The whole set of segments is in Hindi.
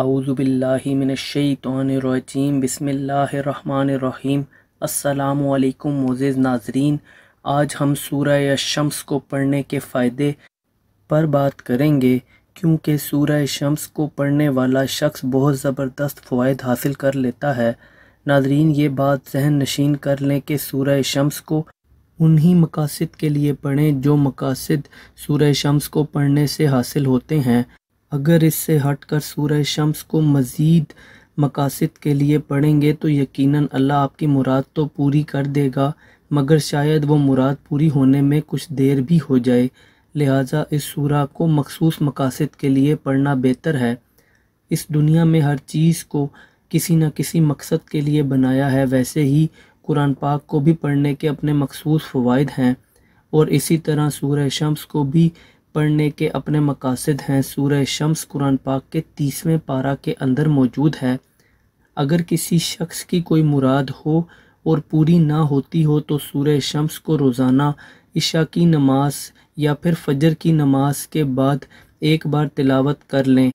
आउज़बिल्लिमिनशैतरजीम बसमीम अल्लाम मोज़ नाजरीन आज हम सूर्य शम्स को पढ़ने के फ़ायदे पर बात करेंगे क्योंकि सूर्य शम्स को पढ़ने वाला शख्स बहुत ज़बरदस्त फ़वाद हासिल कर लेता है नाजरीन ये बात जहन नशीन कर लें कि सूर्य शम्स को उन्हीं मकासद के लिए पढ़ें जो मकासद सूर्य शम्स को पढ़ने से हासिल होते हैं अगर इससे हटकर सूरह शम्स को मज़ीद मकासद के लिए पढ़ेंगे तो यकीनन अल्लाह आपकी मुराद तो पूरी कर देगा मगर शायद वो मुराद पूरी होने में कुछ देर भी हो जाए लिहाजा इस सूरा को मखसूस मकासद के लिए पढ़ना बेहतर है इस दुनिया में हर चीज़ को किसी न किसी मकसद के लिए बनाया है वैसे ही कुरान पाक को भी पढ़ने के अपने मखसूस फ़वाद हैं और इसी तरह सूर्य शम्स को भी पढ़ने के अपने मकासद हैं सूर्य शम्स कुरान पाक के तीसवें पारा के अंदर मौजूद है अगर किसी शख्स की कोई मुराद हो और पूरी ना होती हो तो सूर्य शम्स को रोज़ाना इशा की नमाज या फिर फजर की नमाज के बाद एक बार तिलावत कर लें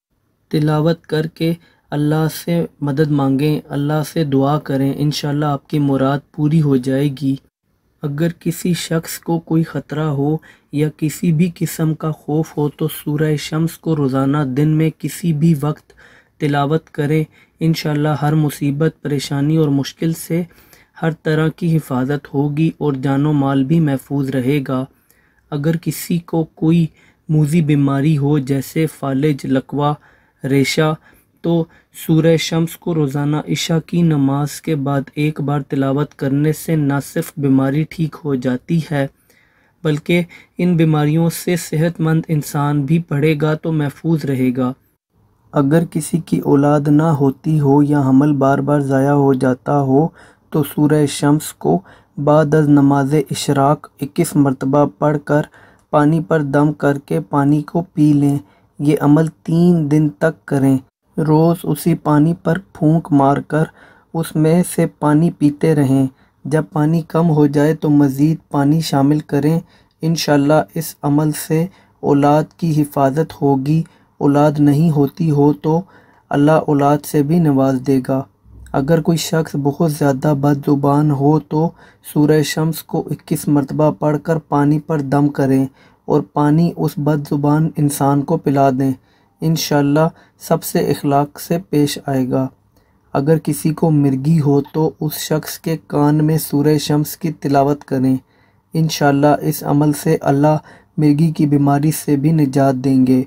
तिलावत करके अल्लाह से मदद मांगें अल्लाह से दुआ करें इन आपकी मुराद पूरी हो जाएगी अगर किसी शख्स को कोई ख़तरा हो या किसी भी किस्म का खौफ हो तो सूर शम्स को रोज़ाना दिन में किसी भी वक्त तिलावत करें इन हर मुसीबत परेशानी और मुश्किल से हर तरह की हिफाजत होगी और जानो माल भी महफूज रहेगा अगर किसी को कोई मूजी बीमारी हो जैसे फालिज लकवा रेशा तो सूर्य शम्स को रोज़ाना इशा की नमाज के बाद एक बार तिलावत करने से न सिर्फ बीमारी ठीक हो जाती है बल्कि इन बीमारियों से सेहतमंद इंसान भी पढ़ेगा तो महफूज रहेगा अगर किसी की औलाद ना होती हो या हमल बार बार ज़ाया हो जाता हो तो सूर्य शम्स को बाद नमाज इशराक इक्कीस मरतबा पढ़ कर पानी पर दम करके पानी को पी लें ये अमल तीन दिन तक करें रोज़ उसी पानी पर फूंक मारकर उसमें से पानी पीते रहें जब पानी कम हो जाए तो मज़ीद पानी शामिल करें इन इस अमल से औलाद की हिफाजत होगी औलाद नहीं होती हो तो अल्लाह औलाद से भी नवाज देगा अगर कोई शख्स बहुत ज़्यादा बदजुबान हो तो सूर्य शम्स को इक्कीस मरतबा पढ़ कर पानी पर दम करें और पानी उस बदजुबान इंसान को पिला दें इन सबसे अखलाक से पेश आएगा अगर किसी को मिर्गी हो तो उस शख्स के कान में सूर्य शम्स की तिलावत करें इन इस अमल से अल्लाह मिर्गी की बीमारी से भी निजात देंगे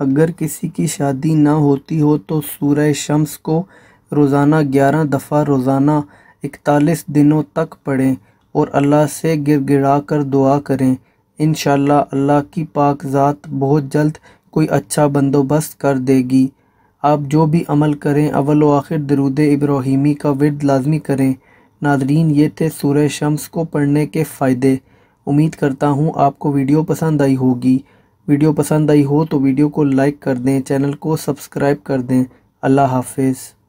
अगर किसी की शादी ना होती हो तो सूर्य शम्स को रोज़ाना ग्यारह दफ़ा रोज़ाना इकतालीस दिनों तक पढ़ें और अल्लाह से गिर गिरा कर दुआ करें इन अल्लाह की पाक ज़ात बहुत जल्द कोई अच्छा बंदोबस्त कर देगी आप जो भी अमल करें अवल व आखिर दरूद इब्राहिमी का विद लाजमी करें नाजरीन ये थे सूर्य शम्स को पढ़ने के फ़ायदे उम्मीद करता हूँ आपको वीडियो पसंद आई होगी वीडियो पसंद आई हो तो वीडियो को लाइक कर दें चैनल को सब्सक्राइब कर दें अल्लाह हाफिज़